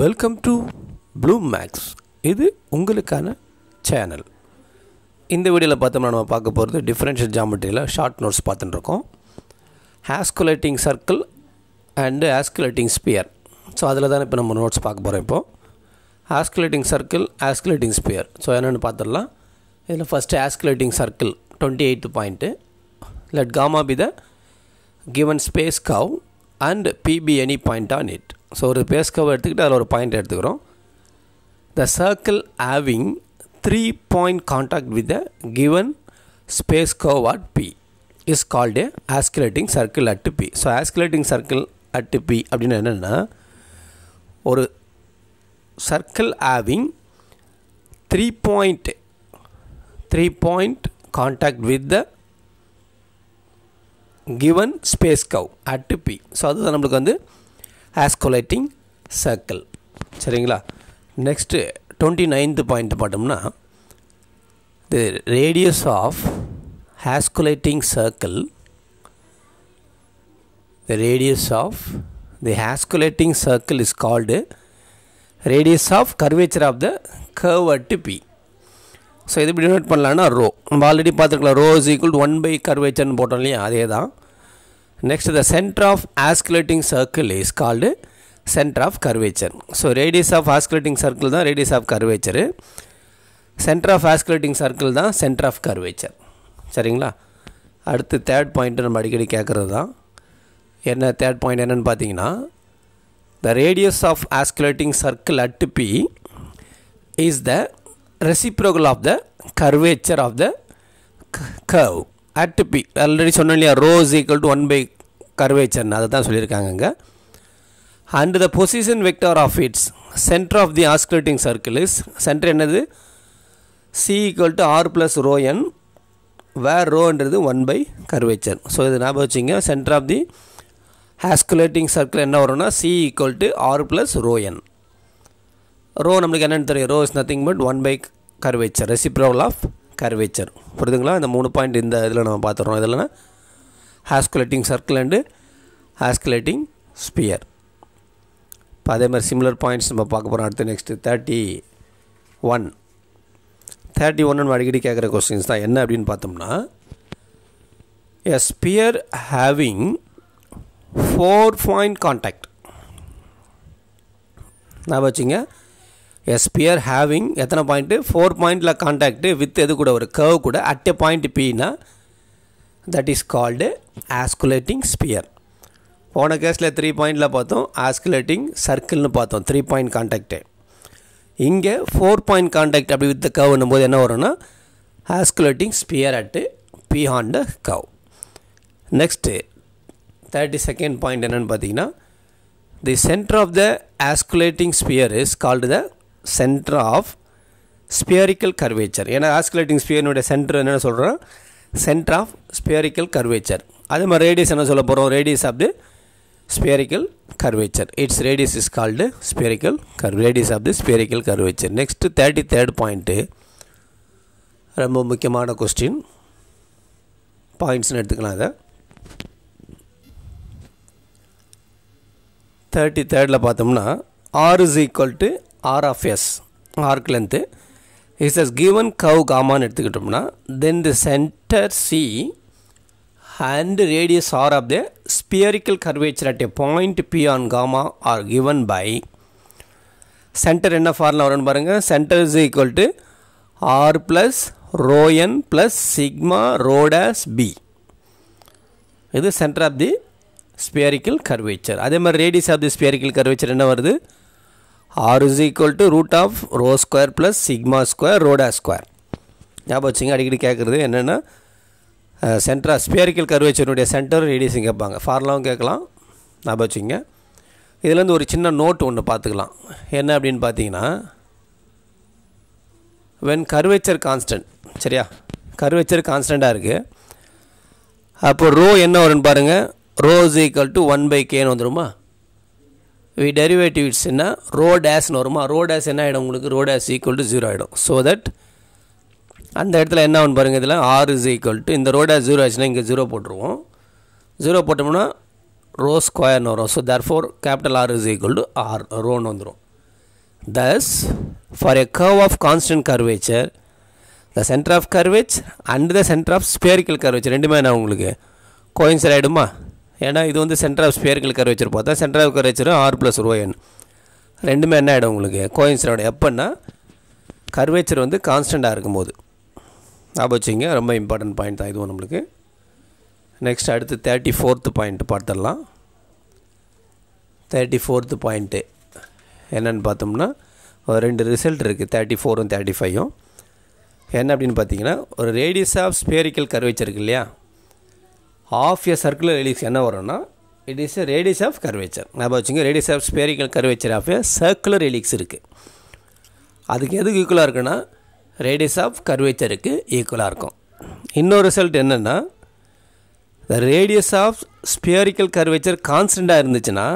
Welcome to blue maths இது உங்களுக்கான channel இந்த வீடியோவில் பார்த்தோம்னா நம்ம பார்க்க போகிறது டிஃப்ரென்ஷியல் ஜாமெட்ரியில் ஷார்ட் நோட்ஸ் பார்த்துட்டுருக்கோம் osculating circle and osculating sphere so அதில் தான் இப்போ நம்ம நோட்ஸ் பார்க்க போகிறோம் இப்போது osculating circle osculating sphere so என்னென்னு பார்த்துடலாம் இதில் first osculating circle twenty eighth point let gamma be the given space curve and P be any point on it so ஒரு பேஸ் எடுத்துக்கிட்டு அதில் ஒரு பாயிண்ட் எடுத்துக்கிறோம் the circle having three point contact with the given space curve at P is called a oscillating circle at P. So, oscillating circle at P அப்படின்னு என்னென்னா ஒரு circle having three point three point contact with the given space curve at P so அதுதான் நம்மளுக்கு வந்து osculating circle சரிங்களா next twenty ninth point பார்த்தோம்னா the radius of osculating circle the radius of the osculating circle is called radius of curvature of the curve at P so எது இப்படி denote பண்ணலான்னா rho நம்ம already பார்த்துருக்கலாம் rho is equal one by கர்வேச்சர்னு போட்டோம் இல்லையா அதே தான் next the centre of osculating circle is called centre of curvature so radius of osculating circle தான் radius of curvature centre of osculating circle தான் சென்டர் ஆஃப் கர்வேச்சர் சரிங்களா அடுத்து third point நம்ம அடிக்கடி கேட்குறது தான் என்ன தேர்ட் பாயிண்ட் என்னென்னு பார்த்தீங்கன்னா the radius of osculating circle at P is the reciprocal of the curvature of the curve at P already சொன்னேன் இல்லையா rho is equal to one by கர்வேச்சர்னு அதை தான் சொல்லியிருக்காங்க இங்கே and the position vector of its centre of the osculating circle is centre என்னது C equal to R plus rho N where ரோன்றது one by curvature so இது ஞாபகம் வச்சுங்க centre of the osculating circle என்ன வரும்னா C equal to R plus rho N rho நம்மளுக்கு என்னென்னு தெரியும் rho is nothing but one by curvature reciprocal of curvature புரியுதுங்களா இந்த மூணு பாயிண்ட் இந்த இதில் நம்ம பார்த்துறோம் இதில்னா osculating circle and osculating sphere இப்போ அதே மாதிரி சிமிலர் பாயிண்ட்ஸ் நம்ம பார்க்க போகிறோம் அடுத்து next thirty one thirty one நம்ம அடிக்கடி கேட்குற கொஸ்டின்ஸ் தான் என்ன அப்படின்னு பார்த்தோம்னா a sphere having four point contact நான் வச்சுங்க எ ஸ்பியர் ஹேவிங் எத்தனை பாயிண்ட்டு ஃபோர் பாயிண்டில் காண்டாக்ட்டு வித் எது கூட ஒரு கர்வ் கூட அட் எ பாயிண்ட் பின்னா that is called osculating sphere போன கேஸில் த்ரீ பாயிண்டில் பார்த்தோம் ஆஸ்குலேட்டிங் சர்க்கிள்னு பார்த்தோம் த்ரீ பாயிண்ட் கான்டாக்டு இங்கே ஃபோர் பாயிண்ட் கான்டாக்ட் அப்படி வித் கவ்னும் போது என்ன வரும்னா osculating sphere at P on the curve next thirty second point என்னென்னு பார்த்தீங்கன்னா the centre of the osculating sphere is called the centre of spherical curvature ஏன்னா osculating ஸ்பியரினுடைய centre என்னென்ன சொல்கிறோம் சென்டர் ஆஃப் ஸ்பியரிக்கல் கர்வேச்சர் அதே மாதிரி ரேடியஸ் என்ன சொல்ல போகிறோம் radius of the spherical curvature its radius is called spherical cur radius of the spherical curvature next thirty third point ரொம்ப முக்கியமான கொஸ்டின் பாயிண்ட்ஸ்னு எடுத்துக்கலாம் அதை தேர்ட்டி தேர்டில் பார்த்தோம்னா R is equal to R of S arc length is S given curve காமான்னு எடுத்துக்கிட்டோம்னா then the centre C and radius r of the spherical curvature at a point p on gamma are given by center என்ன formula வரும்னு பாருங்க center is equal to r plus rho n plus sigma rho dash b இது center of the spherical curvature அதே மாதிரி radius of the spherical curvature என்ன வருது R is equal to root of rho square plus sigma square rho dash square ஞாபகம் வச்சுங்க அடிக்கடி கேட்குறது என்னென்னா சென்டரா ஸ்பியரிக்கல் கருவேச்சனுடைய சென்டர் ரேடியஸும் கேட்பாங்க ஃபார்லாவும் கேட்கலாம் ஞாபகம் வச்சுங்க இதுலேருந்து ஒரு சின்ன நோட் ஒன்று பார்த்துக்கலாம் என்ன அப்படின்னு பார்த்தீங்கன்னா வென் கருவேச்சர் கான்ஸ்டன்ட் சரியா கருவேச்சர் கான்ஸ்டண்ட்டாக இருக்குது அப்போ ரோ என்ன வரும்னு பாருங்கள் rho is equal to one by கேன்னு வந்துடுமா டெரிவேட்டிவ் இட்ஸ்னா ரோ டேஷ்னு வருமா ரோ டேஷ் என்ன ஆகிடும் உங்களுக்கு rho dash equal to zero ஆகிடும் ஸோ தட் அந்த இடத்துல என்ன ஒன்று பாருங்கள் இதில் ஆர் இஸ் ஈக்குவல் டு இந்த ரோ டேஷ் ஜீரோ ஆச்சுன்னா இங்கே ஜீரோ போட்டுருவோம் ஜீரோ போட்டோம்னா ரோ ஸ்கொயர்னு வரும் so therefore capital R is equal to R ரோன்னு வந்துடும் thus for a curve of constant curvature the centre of curvature and the centre of spherical curvature ரெண்டுமே நான் உங்களுக்கு கோயின்சர் ஆகிடுமா ஏன்னா இது வந்து சென்டர் ஆஃப் ஸ்பியர்கள் கரைச்சர் பார்த்தா சென்டர் ஆஃப் கரைச்சரும் ஆர் ப்ளஸ் ஓஎன் ரெண்டுமே என்ன ஆகிடும் உங்களுக்கு கோயின்சிடோட எப்போன்னா கர்வேச்சர் வந்து கான்ஸ்டண்ட்டாக இருக்கும்போது ஞாபகம் வச்சுங்க ரொம்ப இம்பார்ட்டன்ட் பாயிண்ட் தான் இதுவும் நம்மளுக்கு நெக்ஸ்ட் அடுத்து தேர்ட்டி ஃபோர்த்து பாயிண்ட் பார்த்துடலாம் தேர்ட்டி ஃபோர்த்து பாயிண்ட்டு என்னென்னு பார்த்தோம்னா ஒரு ரெண்டு ரிசல்ட் இருக்குது தேர்ட்டி ஃபோரும் தேர்ட்டி ஃபைவும் என்ன அப்படின்னு பார்த்தீங்கன்னா ஒரு ரேடியஸ் ஆஃப் ஸ்பேரிக்கல் கர்வேச்சர் இருக்கு இல்லையா ஆஃப் எ சர்க்குலர் ஹெலிக்ஸ் என்ன வரும்னா it is a radius of curvature ஞாபகம் வச்சுங்க radius of spherical curvature of a circular helix இருக்குது அதுக்கு எதுக்கு ஈக்குவலாக இருக்குன்னா ரேடியஸ் ஆஃப் கர்வேச்சருக்கு ஈக்குவலாக இருக்கும் இன்னொரு ரிசல்ட் என்னென்னா the radius of spherical curvature கான்ஸ்டண்ட்டாக இருந்துச்சுன்னா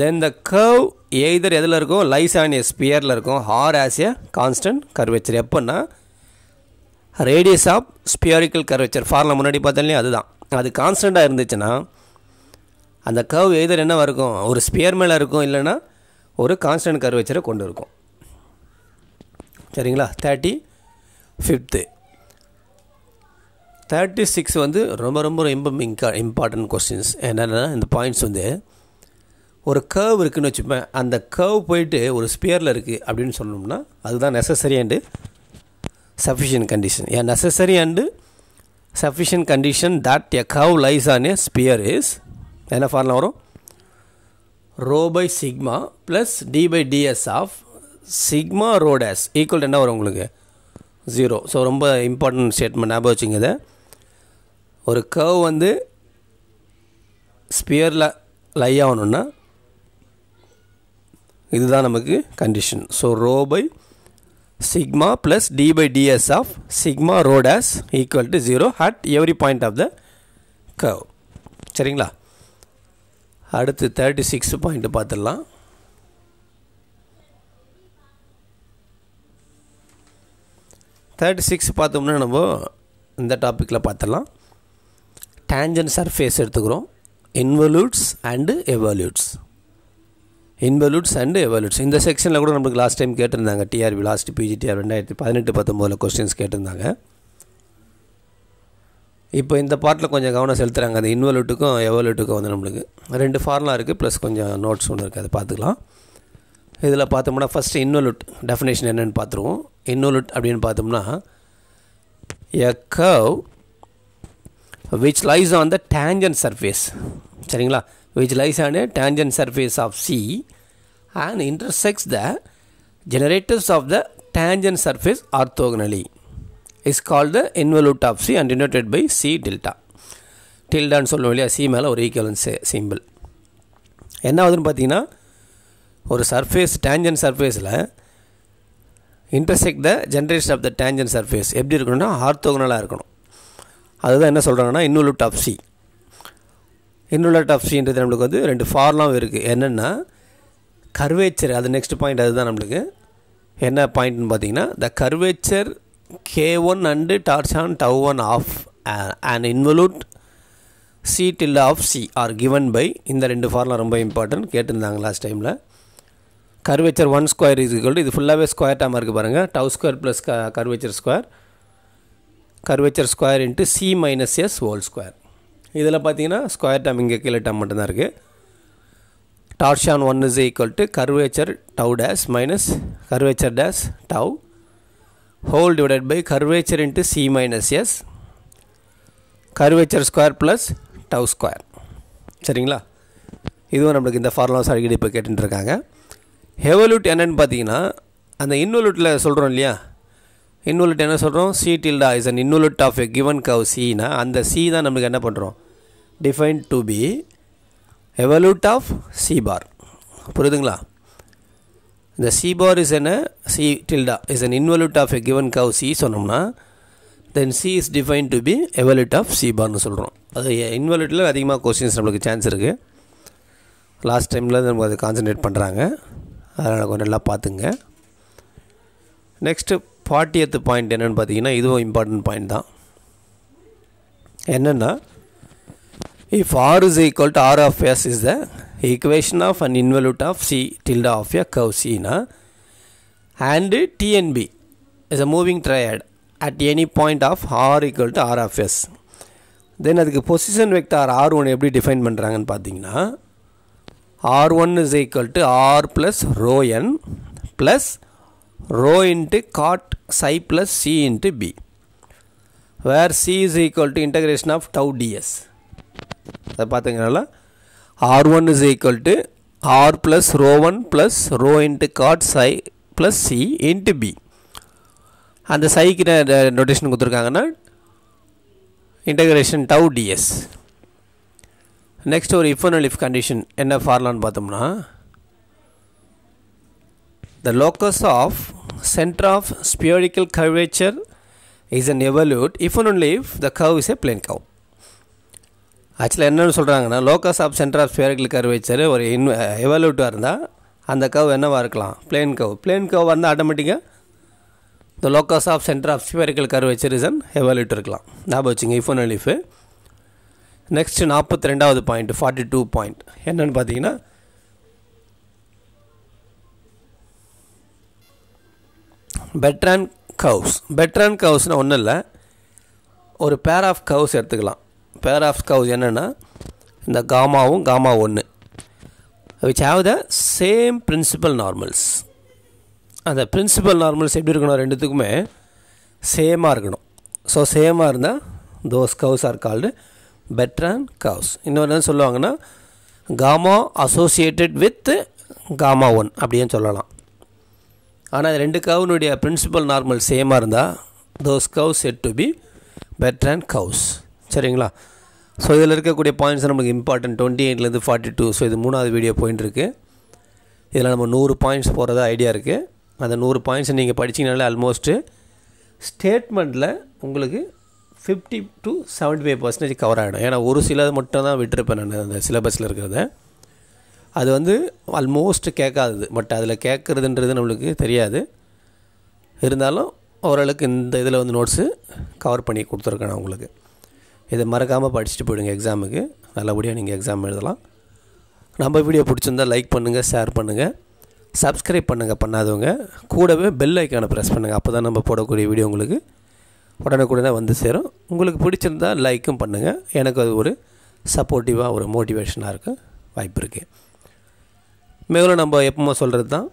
தென் த கர்வ் எய்தர் எதில் இருக்கும் லைஸ் ஆன் ஏ ஸ்பியரில் இருக்கும் or has a constant curvature எப்போன்னா radius of spherical curvature formula முன்னாடி பார்த்தாலே அதுதான் அது கான்ஸ்டண்ட்டாக இருந்துச்சுன்னா அந்த கர்வ் எதிர் என்னவாக இருக்கும் ஒரு ஸ்பியர் மேலே இருக்கும் இல்லைன்னா ஒரு கான்ஸ்டன்ட் கர்வேச்சரை கொண்டு இருக்கும் சரிங்களா தேர்ட்டி ஃபிஃப்த்து தேர்ட்டி சிக்ஸ் வந்து ரொம்ப ரொம்ப ரொம்ப இம்கா இம்பார்ட்டன்ட் கொஸ்டின்ஸ் என்னென்னா இந்த பாயிண்ட்ஸ் வந்து ஒரு கர்வ் இருக்குதுன்னு வச்சுப்பேன் அந்த கர்வ் போயிட்டு ஒரு ஸ்பியரில் இருக்குது அப்படின்னு சொன்னோம்னா அதுதான் necessary and sufficient condition A necessary and sufficient condition that a curve lies on a sphere is என்ன ஃபார்முலா வரும் rho by sigma plus D by DS of sigma rho dash dash equal என்ன வரும் உங்களுக்கு ஜீரோ ஸோ ரொம்ப important statement ஞாபகம் வச்சுங்க ஒரு curve வந்து ஸ்பியரில் லை ஆகணுன்னா இதுதான் நமக்கு condition so rho by sigma plus d by ds of sigma rho dash equal to 0 at every point of the curve சரிங்களா அடுத்து தேர்ட்டி சிக்ஸ் பாயிண்ட் பார்த்துடலாம் தேர்ட்டி சிக்ஸ் பார்த்தோம்னா நம்ம இந்த டாப்பிக்கில் பார்த்துடலாம் டேஞ்சன் சர்ஃபேஸ் எடுத்துக்கிறோம் involutes and evolutes involutes and evolutes இந்த செக்ஷனில் கூட நம்மளுக்கு லாஸ்ட் டைம் கேட்டிருந்தாங்க டிஆர்பி லாஸ்ட் பிஜிடிஆர் ரெண்டாயிரத்தி பதினெட்டு பத்தொம்போதில் கொஸ்டின்ஸ் கேட்டிருந்தாங்க இப்போ இந்த பாட்டில் கொஞ்சம் கவனம் செலுத்துகிறாங்க அந்த இன்வல்யூட்டுக்கும் எவல்யூட்டுக்கும் வந்து நம்மளுக்கு ரெண்டு ஃபார்முலா இருக்குது ப்ளஸ் கொஞ்சம் நோட்ஸ் ஒன்று இருக்குது அதை பார்த்துக்கலாம் இதில் பார்த்தோம்னா ஃபஸ்ட்டு இன்வல்யூட் டெஃபினேஷன் என்னென்னு பார்த்துருவோம் இன்வல்யூட் அப்படின்னு பார்த்தோம்னா a curve which lies on the tangent surface சரிங்களா which lies on a tangent surface of C and intersects the generators of the tangent surface orthogonally is called the involute of C and denoted by C delta. டில்டான்னு சொல்லணும் இல்லையா C மேலே ஒரு equivalence simple என்ன ஆகுதுன்னு பார்த்தீங்கன்னா ஒரு surface tangent சர்ஃபேஸில் intersect the generation of the tangent surface எப்படி இருக்கணும்னா ஆர்த்தோகனலாக இருக்கணும் அதுதான் என்ன சொல்கிறாங்கன்னா இன்வலூட் ஆஃப் சி இன்னுள்ள ஆஃப் சின்றது நம்மளுக்கு வந்து ரெண்டு ஃபார்லாம் இருக்குது என்னென்னா கர்வேச்சர் அது நெக்ஸ்ட் பாயிண்ட் அதுதான் நம்மளுக்கு என்ன பாயிண்ட்னு பார்த்தீங்கன்னா the curvature K one and torsion tau one of and involute C tilde of C are given by இந்த ரெண்டு ஃபார்லாம் ரொம்ப இம்பார்ட்டன்ட் கேட்டிருந்தாங்க லாஸ்ட் டைமில் கர்வேச்சர் ஒன் ஸ்கொயர் இது இது ஃபுல்லாகவே ஸ்கொயர் டேமாக இருக்குது பாருங்கள் tau square plus K curvature square curvature square into C minus S whole square இதில் பார்த்தீங்கன்னா ஸ்கொயர் டம் இங்கே கீழே டம் மட்டும்தான் இருக்குது torsion one is equal to curvature tau dash minus curvature dash tau whole divided by curvature into C minus S curvature square plus tau square சரிங்களா இதுவும் நம்மளுக்கு இந்த ஃபார்முலாஸ் அடிக்கடி இப்போ கேட்டுருக்காங்க ஹெவலூட் என்னென்னு பார்த்தீங்கன்னா அந்த இன்வலூட்டில் சொல்கிறோம் இல்லையா இன்னொல்ட் என்ன சொல்கிறோம் C tilde is an involute of a given curve சீனா அந்த சி தான் நம்மளுக்கு என்ன பண்ணுறோம் define to be evolute of C bar புரியுதுங்களா இந்த சி பார் இஸ் என்ன C tilde is an involute of a given curve C சொன்னோம்னா then C is define to be evolute of C பார்னு சொல்கிறோம் அது இன்வல்யூட்டில் அதிகமாக கொஸ்டின்ஸ் நம்மளுக்கு சான்ஸ் இருக்குது லாஸ்ட் டைமில் நமக்கு அதை கான்சன்ட்ரேட் பண்ணுறாங்க அதனால் கொஞ்சம் நல்லா பார்த்துங்க நெக்ஸ்ட்டு ஃபார்ட்டியத்து பாயிண்ட் என்னென்னு பார்த்தீங்கன்னா இதுவும் இம்பார்ட்டன்ட் பாயிண்ட் தான் என்னென்னா if R is equal to R of S is the equation of and involute of C tilde of a curve சீனா and TNB is a moving triad at any point of R equal to R of S then அதுக்கு position vector R one எப்படி define பண்ணுறாங்கன்னு பார்த்தீங்கன்னா R one is equal to R plus rho N plus rho into cot psi plus c into b where c is equal to integration of tau ds அதை பார்த்துங்கனால R one is equal to R plus rho one plus rho into cot psi plus C into B அந்த சைக்கு notation கொடுத்துருக்காங்கன்னா integration tau DS next ஒரு if and if condition என்ன ஃபார்முலான்னு பார்த்தோம்னா the locus of center of spherical curvature is an evolute if and only if the curve is a plane curve ஆக்சுவலாக என்னென்னு சொல்கிறாங்கன்னா locus of centre of spherical curvature ஒரு இன் எவல்யூட்டாக இருந்தால் அந்த கவ் என்னவாக இருக்கலாம் பிளேன் கவ் பிளேன் கவ் வந்து ஆட்டோமேட்டிக்காக the locus of centre of spherical curvature is an evolute இருக்கலாம் ஞாபகம் வச்சுங்க இஃப் அண்ட் ஒன்லி நெக்ஸ்ட் நாற்பத்தி ரெண்டாவது பாயிண்ட் ஃபார்ட்டி டூ பாயிண்ட் என்னென்னு பார்த்தீங்கன்னா பெட்ரான் கவுஸ் பெட்ரான் கவுஸ்னால் ஒன்றும் இல்லை ஒரு பேர் ஆஃப் கவுஸ் எடுத்துக்கலாம் பேர் ஆஃப் கவுஸ் என்னென்னா இந்த காமாவும் காமா ஒன்று which have the same principal normals அந்த பிரின்சிபல் நார்மல்ஸ் எப்படி இருக்கணும் ரெண்டுத்துக்குமே சேமாக இருக்கணும் ஸோ சேமாக இருந்தால் those curves are called Bertrand curves இன்னொரு என்ன சொல்லுவாங்கன்னா gamma associated with gamma one அப்படின்னு சொல்லலாம் ஆனால் ரெண்டு கவுனுடைய பிரின்சிபல் நார்மல் சேமாக இருந்தால் those curves said to be Bertrand curves சரிங்களா ஸோ இதில் இருக்கக்கூடிய பாயிண்ட்ஸ் நம்மளுக்கு இம்பார்ட்டன்ட் டுவெண்ட்டி எயிட்லேருந்து ஃபார்ட்டி டூ ஸோ இது மூணாவது வீடியோ போயிட்டு இருக்குது இதில் நம்ம நூறு பாயிண்ட்ஸ் போகிறதா ஐடியா இருக்குது அந்த நூறு பாயிண்ட்ஸை நீங்கள் படிச்சிங்கனாலே ஆல்மோஸ்ட்டு ஸ்டேட்மெண்ட்டில் உங்களுக்கு fifty to seventy five percentage cover ஆகிடும் ஏன்னா ஒரு சிலது மட்டும் தான் விட்டுருப்பேன் நான் அந்த சிலபஸில் இருக்கிறத அது வந்து ஆல்மோஸ்ட் கேட்காதது பட் அதில் கேட்குறதுன்றது நம்மளுக்கு தெரியாது இருந்தாலும் ஓரளவுக்கு இந்த இதில் வந்து நோட்ஸு கவர் பண்ணி கொடுத்துருக்கேன் நான் உங்களுக்கு இதை மறக்காமல் படிச்சுட்டு போயிடுங்க எக்ஸாமுக்கு நல்லபடியாக நீங்கள் எக்ஸாம் எழுதலாம் நம்ம வீடியோ பிடிச்சிருந்தால் லைக் பண்ணுங்கள் ஷேர் பண்ணுங்கள் சப்ஸ்கிரைப் பண்ணுங்கள் பண்ணாதவங்க கூடவே பெல் ஐக்கானை ப்ரெஸ் பண்ணுங்கள் அப்போ தான் நம்ம போடக்கூடிய வீடியோ உங்களுக்கு உடனுக்குடனே வந்து சேரும் உங்களுக்கு பிடிச்சிருந்தால் லைக்கும் பண்ணுங்கள் எனக்கு அது ஒரு சப்போர்ட்டிவாக ஒரு மோட்டிவேஷனாக இருக்கும் வாய்ப்பு இருக்குது மேலும் நம்ம எப்பவுமே சொல்கிறது தான்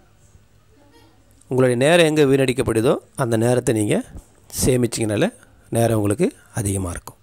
உங்களுடைய நேரம் எங்கே வீணடிக்கப்படுதோ அந்த நேரத்தை நீங்கள் சேமிச்சிங்கனால நேரம் உங்களுக்கு அதிகமாக இருக்கும்